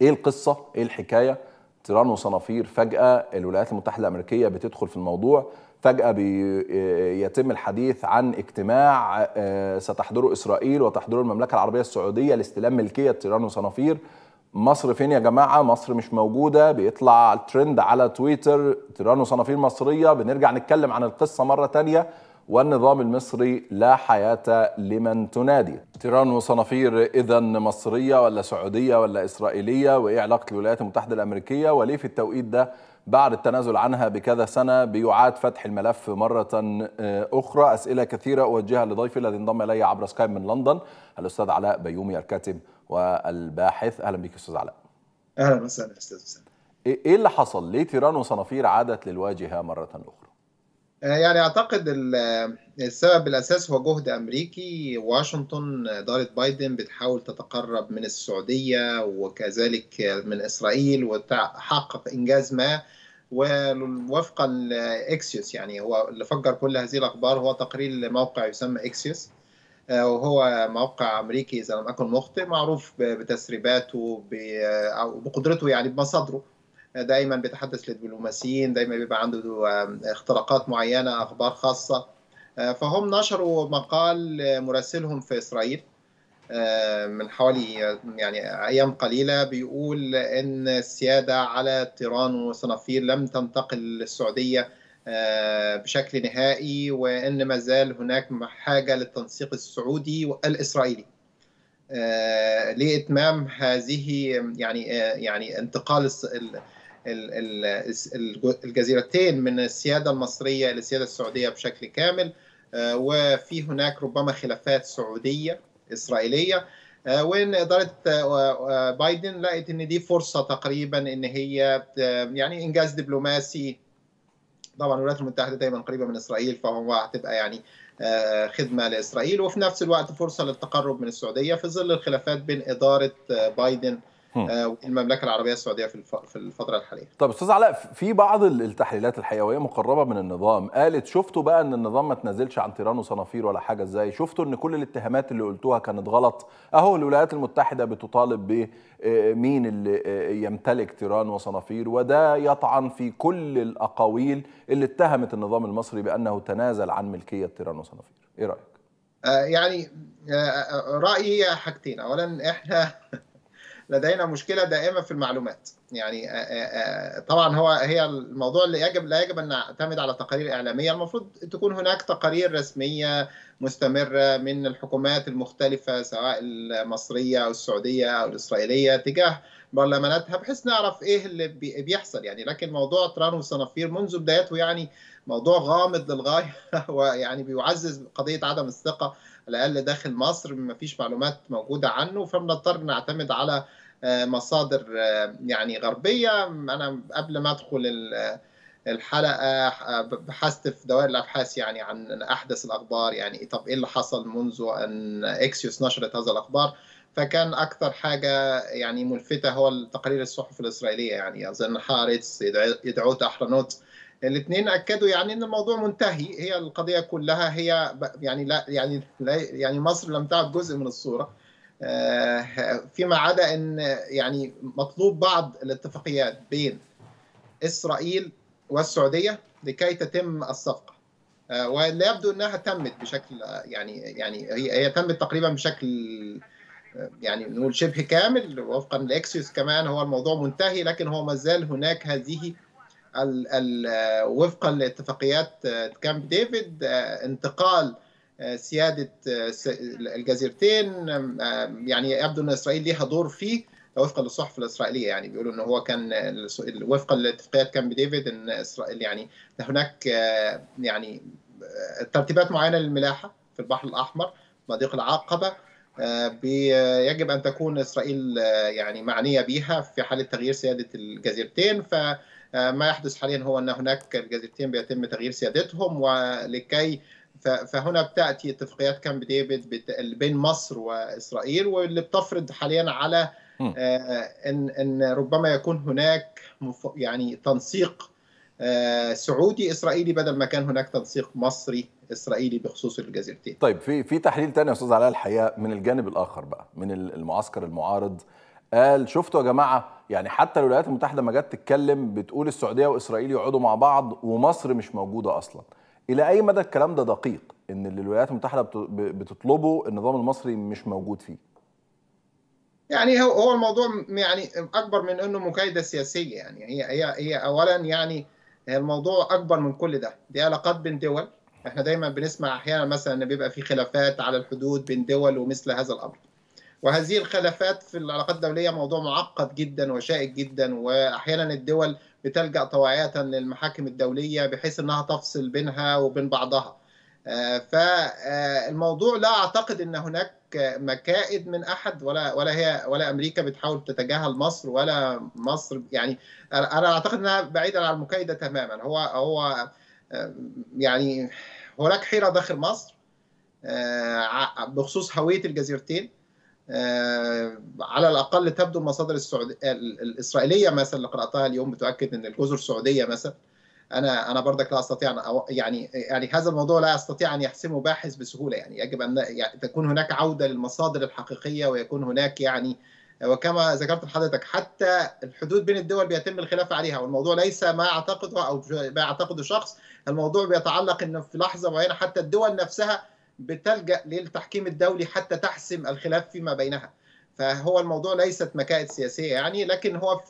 ايه القصه ايه الحكايه تيران وصنافير فجاه الولايات المتحده الامريكيه بتدخل في الموضوع فجاه بيتم آه، الحديث عن اجتماع آه، ستحضره اسرائيل وتحضره المملكه العربيه السعوديه لاستلام ملكيه تيران وصنافير مصر فين يا جماعه مصر مش موجوده بيطلع ترند على تويتر تيران وصنافير مصريه بنرجع نتكلم عن القصه مره ثانيه والنظام المصري لا حياة لمن تنادي تيران وصنافير إذا مصرية ولا سعودية ولا إسرائيلية وإيه علاقة الولايات المتحدة الأمريكية وليه في التوقيت ده بعد التنازل عنها بكذا سنة بيعاد فتح الملف مرة آه، أخرى أسئلة كثيرة أوجهها لضيفي الذي انضم إلي عبر سكايب من لندن الأستاذ علاء بيومي الكاتب والباحث أهلا بك أستاذ علاء أهلا وسهلا أستاذ وسهلا إيه اللي حصل؟ ليه تيران وصنافير عادت للواجهة مرة أخرى؟ آه، يعني اعتقد السبب الاساس هو جهد امريكي واشنطن اداره بايدن بتحاول تتقرب من السعوديه وكذلك من اسرائيل وتحقق انجاز ما ووفقا لاكسيوس يعني هو اللي فجر كل هذه الاخبار هو تقرير لموقع يسمى اكسيوس آه، وهو موقع امريكي اذا لم اكن مخطئ معروف بتسريباته بقدرته يعني بمصادره دايما بيتحدث للدبلوماسيين دايما بيبقى عنده اختراقات معينه اخبار خاصه آه، فهم نشروا مقال مراسلهم في اسرائيل آه، من حوالي يعني ايام قليله بيقول ان السياده على طيران وصنافير لم تنتقل للسعوديه آه، بشكل نهائي وان ما زال هناك حاجه للتنسيق السعودي والاسرائيلي لاتمام هذه يعني يعني انتقال الجزيرتين من السياده المصريه الى السياده السعوديه بشكل كامل آه، وفي هناك ربما خلافات سعوديه اسرائيليه آه، وان اداره آه، بايدن لقت ان دي فرصه تقريبا ان هي يعني انجاز دبلوماسي طبعا الولايات المتحده دايما قريبه من اسرائيل فهو هتبقى يعني خدمه لاسرائيل وفي نفس الوقت فرصه للتقرب من السعوديه في ظل الخلافات بين اداره بايدن آه، المملكه العربيه السعوديه في في الفتره الحاليه طب استاذ علاء في بعض التحليلات وهي مقربه من النظام قالت شفتوا بقى ان النظام ما تنزلش عن تيران وصنافير ولا حاجه ازاي شفتوا ان كل الاتهامات اللي قلتوها كانت غلط اهو الولايات المتحده بتطالب ب آه، مين اللي آه، يمتلك تيران وصنافير وده يطعن في كل الاقاويل اللي اتهمت النظام المصري بانه تنازل عن ملكيه تيران وصنافير ايه رايك يعني رايي حاجتين اولا احنا لدينا مشكله دائمه في المعلومات يعني آه، آه، آه، طبعا هو هي الموضوع اللي يجب لا يجب ان نعتمد على تقارير اعلاميه المفروض تكون هناك تقارير رسميه مستمره من الحكومات المختلفه سواء المصريه او السعوديه او الاسرائيليه تجاه برلماناتها بحيث نعرف ايه اللي بيحصل يعني لكن موضوع تران والصنافير منذ بدايته يعني موضوع غامض للغايه ويعني بيعزز قضيه عدم الثقه على الاقل داخل مصر ما فيش معلومات موجوده عنه فبنضطر نعتمد على آه، مصادر آه، يعني غربيه انا قبل ما ادخل الحلقه بحثت في دوائر الابحاث يعني عن احدث الاخبار يعني طب ايه اللي حصل منذ ان اكسيوس نشرت هذا الاخبار فكان اكثر حاجه يعني ملفته هو التقارير الصحف الاسرائيليه يعني اظن حارتس يدعوت احرنوت الاثنين اكدوا يعني ان الموضوع منتهي هي القضيه كلها هي يعني لا يعني لا يعني مصر لم تعد جزء من الصوره آه، فيما عدا ان يعني مطلوب بعض الاتفاقيات بين اسرائيل والسعوديه لكي تتم الصفقه آه، ولا يبدو انها تمت بشكل يعني يعني هي تمت تقريبا بشكل يعني نقول شبه كامل وفقا لاكسيوس كمان هو الموضوع منتهي لكن هو ما زال هناك هذه وفقا لاتفاقيات آه، كامب ديفيد آه، انتقال آه، سياده الجزيرتين يعني يبدو ان اسرائيل ليها دور فيه وفقا للصحف الاسرائيليه يعني بيقولوا ان هو كان وفقا لاتفاقيات كامب ديفيد ان اسرائيل يعني هناك يعني ترتيبات معينه للملاحه في البحر الاحمر مضيق العقبه يجب ان تكون اسرائيل يعني معنيه بها في حاله تغيير سياده الجزيرتين ف آه، ما يحدث حاليا هو ان هناك الجزيرتين بيتم تغيير سيادتهم ولكي فهنا بتاتي اتفاقيات كامب ديفيد بين مصر واسرائيل واللي بتفرض حاليا على آه، ان ان ربما يكون هناك يعني تنسيق آه، سعودي اسرائيلي بدل ما كان هناك تنسيق مصري اسرائيلي بخصوص الجزيرتين. طيب في في تحليل ثاني يا استاذ علاء الحقيقه من الجانب الاخر بقى من المعسكر المعارض قال شفتوا يا جماعه يعني حتى الولايات المتحده ما جت تتكلم بتقول السعوديه واسرائيل يقعدوا مع بعض ومصر مش موجوده اصلا الى اي مدى الكلام ده دقيق ان اللي الولايات المتحده بتطلبه النظام المصري مش موجود فيه يعني هو هو الموضوع يعني اكبر من انه مكايده سياسيه يعني هي هي هي اولا يعني الموضوع اكبر من كل ده دي علاقات بين دول احنا دايما بنسمع احيانا مثلا ان بيبقى في خلافات على الحدود بين دول ومثل هذا الامر وهذه الخلافات في العلاقات الدوليه موضوع معقد جدا وشائك جدا واحيانا الدول بتلجا طواعيه للمحاكم الدوليه بحيث انها تفصل بينها وبين بعضها آه، فالموضوع آه، لا اعتقد ان هناك مكائد من احد ولا ولا هي ولا امريكا بتحاول تتجاهل مصر ولا مصر يعني انا اعتقد انها بعيدا عن المكايده تماما هو هو آه، يعني هناك حيره داخل مصر بخصوص هويه الجزيرتين آه، على الاقل تبدو المصادر السعوديه آه، الاسرائيليه مثلا اللي قراتها اليوم بتؤكد ان الجزر السعوديه مثلا انا انا برضك لا استطيع أن يعني يعني هذا الموضوع لا يستطيع ان يحسمه باحث بسهوله يعني يجب ان يعني تكون هناك عوده للمصادر الحقيقيه ويكون هناك يعني آه، وكما ذكرت لحضرتك حتى الحدود بين الدول بيتم الخلاف عليها والموضوع ليس ما اعتقده او ما يعتقده شخص الموضوع بيتعلق انه في لحظه معينه حتى الدول نفسها بتلجأ للتحكيم الدولي حتى تحسم الخلاف فيما بينها فهو الموضوع ليست مكائد سياسية يعني لكن هو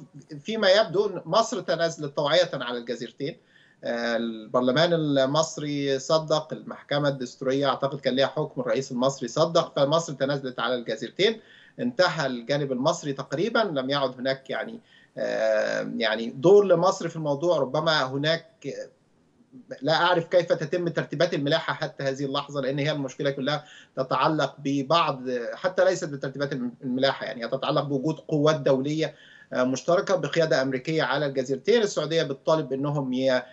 فيما يبدو مصر تنازلت طوعية على الجزيرتين آه، البرلمان المصري صدق المحكمة الدستورية أعتقد كان ليها حكم الرئيس المصري صدق فمصر تنازلت على الجزيرتين انتهى الجانب المصري تقريبا لم يعد هناك يعني آه، يعني دور لمصر في الموضوع ربما هناك لا أعرف كيف تتم ترتيبات الملاحة حتى هذه اللحظة لأن هي المشكلة كلها تتعلق ببعض حتى ليست بترتيبات الملاحة يعني تتعلق بوجود قوات دولية آه، مشتركة بقيادة أمريكية على الجزيرتين السعودية بتطالب أنهم آه،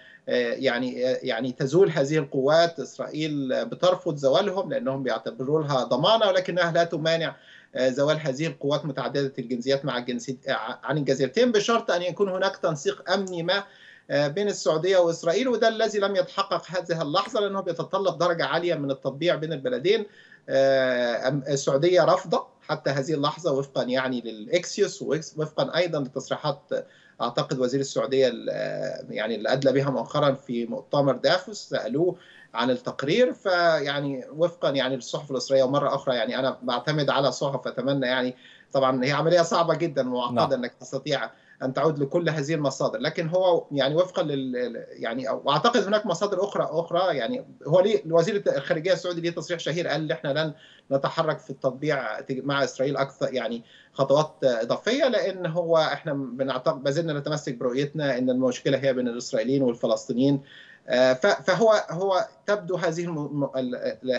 يعني آه، يعني تزول هذه القوات إسرائيل بترفض زوالهم لأنهم بيعتبروا لها ضمانة ولكنها لا تمانع زوال هذه القوات متعددة الجنسيات مع الجنسيات عن الجزيرتين بشرط أن يكون هناك تنسيق أمني ما آه، بين السعوديه واسرائيل وده الذي لم يتحقق هذه اللحظه لانه بيتطلب درجه عاليه من التطبيع بين البلدين آه، السعوديه رافضه حتى هذه اللحظه وفقا يعني للاكسيوس وفقا ايضا لتصريحات اعتقد وزير السعوديه آه، يعني اللي ادلى بها مؤخرا في مؤتمر دافوس سالوه عن التقرير فيعني وفقا يعني للصحف الاسرائيليه ومره اخرى يعني انا بعتمد على صحف اتمنى يعني طبعا هي عمليه صعبه جدا ومعقده نعم. انك تستطيع ان تعود لكل هذه المصادر لكن هو يعني وفقا لل يعني واعتقد هناك مصادر اخرى اخرى يعني هو ليه وزير الخارجيه السعودي ليه تصريح شهير قال احنا لن نتحرك في التطبيع مع اسرائيل اكثر يعني خطوات اضافيه لان هو احنا بنعتقد بازلنا نتمسك برؤيتنا ان المشكله هي بين الاسرائيليين والفلسطينيين آه، فهو هو تبدو هذه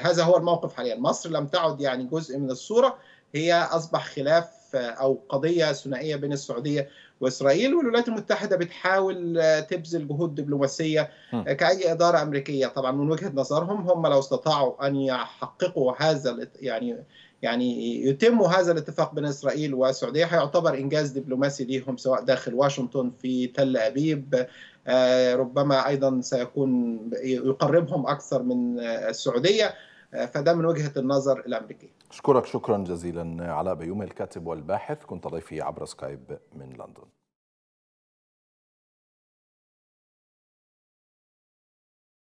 هذا هو الموقف حاليا مصر لم تعد يعني جزء من الصوره هي اصبح خلاف او قضيه ثنائيه بين السعوديه واسرائيل والولايات المتحده بتحاول آه، تبذل جهود دبلوماسيه آه، كاي اداره امريكيه طبعا من وجهه نظرهم هم لو استطاعوا ان يحققوا هذا يعني يعني يتم هذا الاتفاق بين اسرائيل والسعوديه هيعتبر انجاز دبلوماسي ليهم سواء داخل واشنطن في تل ابيب آه، ربما ايضا سيكون يقربهم اكثر من السعوديه فده من وجهه النظر الامريكيه أشكرك شكرا جزيلا علاء بيومي الكاتب والباحث كنت ضيفي عبر سكايب من لندن